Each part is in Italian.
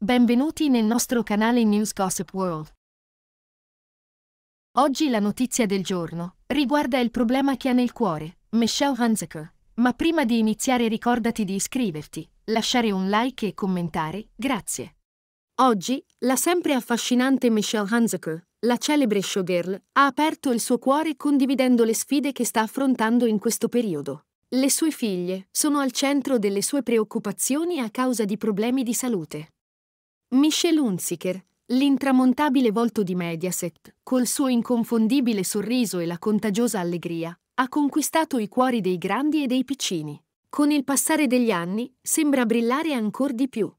Benvenuti nel nostro canale News Gossip World. Oggi la notizia del giorno riguarda il problema che ha nel cuore, Michelle Hanseker. Ma prima di iniziare ricordati di iscriverti, lasciare un like e commentare, grazie. Oggi, la sempre affascinante Michelle Hanseker, la celebre showgirl, ha aperto il suo cuore condividendo le sfide che sta affrontando in questo periodo. Le sue figlie sono al centro delle sue preoccupazioni a causa di problemi di salute. Michel Hunziker, l'intramontabile volto di Mediaset, col suo inconfondibile sorriso e la contagiosa allegria, ha conquistato i cuori dei grandi e dei piccini. Con il passare degli anni sembra brillare ancor di più.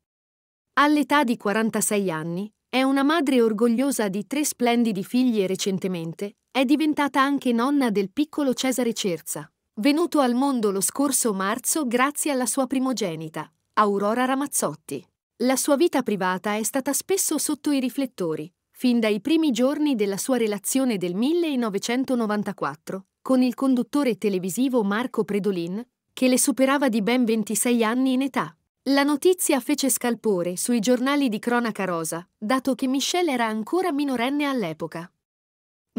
All'età di 46 anni, è una madre orgogliosa di tre splendidi figli e recentemente è diventata anche nonna del piccolo Cesare Cerza, venuto al mondo lo scorso marzo grazie alla sua primogenita, Aurora Ramazzotti. La sua vita privata è stata spesso sotto i riflettori, fin dai primi giorni della sua relazione del 1994 con il conduttore televisivo Marco Predolin, che le superava di ben 26 anni in età. La notizia fece scalpore sui giornali di cronaca rosa, dato che Michelle era ancora minorenne all'epoca.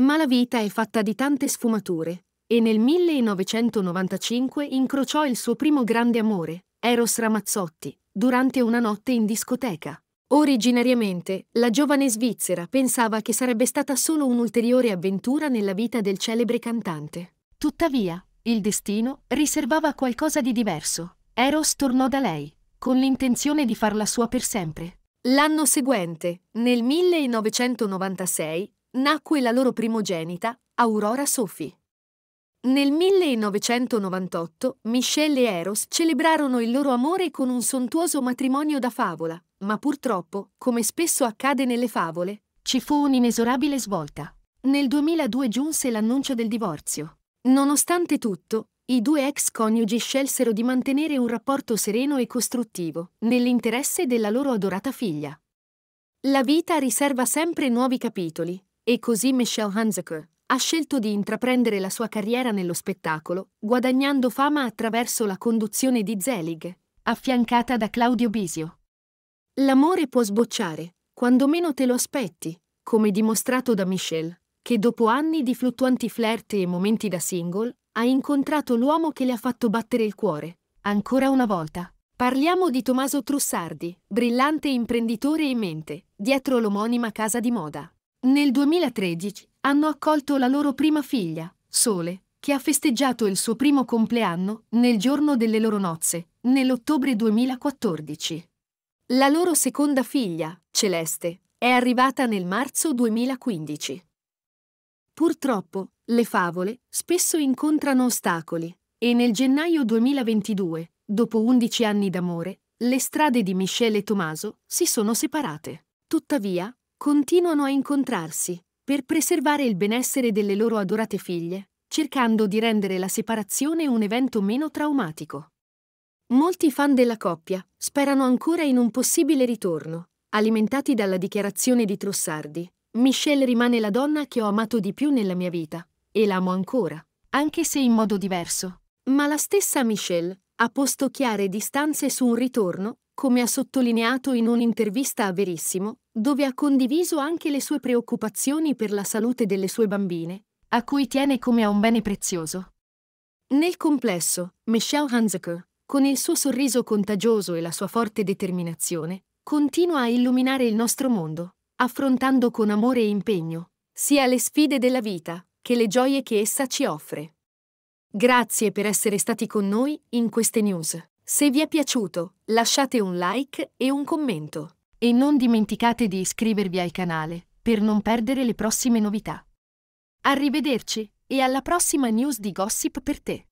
Ma la vita è fatta di tante sfumature, e nel 1995 incrociò il suo primo grande amore, Eros Ramazzotti, durante una notte in discoteca. Originariamente, la giovane svizzera pensava che sarebbe stata solo un'ulteriore avventura nella vita del celebre cantante. Tuttavia, il destino riservava qualcosa di diverso. Eros tornò da lei, con l'intenzione di farla sua per sempre. L'anno seguente, nel 1996, nacque la loro primogenita, Aurora Sophie. Nel 1998 Michelle e Eros celebrarono il loro amore con un sontuoso matrimonio da favola, ma purtroppo, come spesso accade nelle favole, ci fu un'inesorabile svolta. Nel 2002 giunse l'annuncio del divorzio. Nonostante tutto, i due ex coniugi scelsero di mantenere un rapporto sereno e costruttivo, nell'interesse della loro adorata figlia. La vita riserva sempre nuovi capitoli, e così Michelle Hanseker, ha scelto di intraprendere la sua carriera nello spettacolo, guadagnando fama attraverso la conduzione di Zelig, affiancata da Claudio Bisio. L'amore può sbocciare, quando meno te lo aspetti, come dimostrato da Michelle, che dopo anni di fluttuanti flirt e momenti da single, ha incontrato l'uomo che le ha fatto battere il cuore, ancora una volta. Parliamo di Tommaso Trussardi, brillante imprenditore in mente, dietro l'omonima casa di moda. Nel 2013 hanno accolto la loro prima figlia, Sole, che ha festeggiato il suo primo compleanno nel giorno delle loro nozze, nell'ottobre 2014. La loro seconda figlia, Celeste, è arrivata nel marzo 2015. Purtroppo, le favole spesso incontrano ostacoli e nel gennaio 2022, dopo 11 anni d'amore, le strade di Michele e Tommaso si sono separate. Tuttavia, continuano a incontrarsi per preservare il benessere delle loro adorate figlie, cercando di rendere la separazione un evento meno traumatico. Molti fan della coppia sperano ancora in un possibile ritorno, alimentati dalla dichiarazione di Trossardi. Michelle rimane la donna che ho amato di più nella mia vita, e l'amo ancora, anche se in modo diverso. Ma la stessa Michelle ha posto chiare distanze su un ritorno, come ha sottolineato in un'intervista a Verissimo, dove ha condiviso anche le sue preoccupazioni per la salute delle sue bambine, a cui tiene come a un bene prezioso. Nel complesso, Michelle Hanzeker, con il suo sorriso contagioso e la sua forte determinazione, continua a illuminare il nostro mondo, affrontando con amore e impegno sia le sfide della vita che le gioie che essa ci offre. Grazie per essere stati con noi in queste news. Se vi è piaciuto, lasciate un like e un commento. E non dimenticate di iscrivervi al canale per non perdere le prossime novità. Arrivederci e alla prossima news di Gossip per te.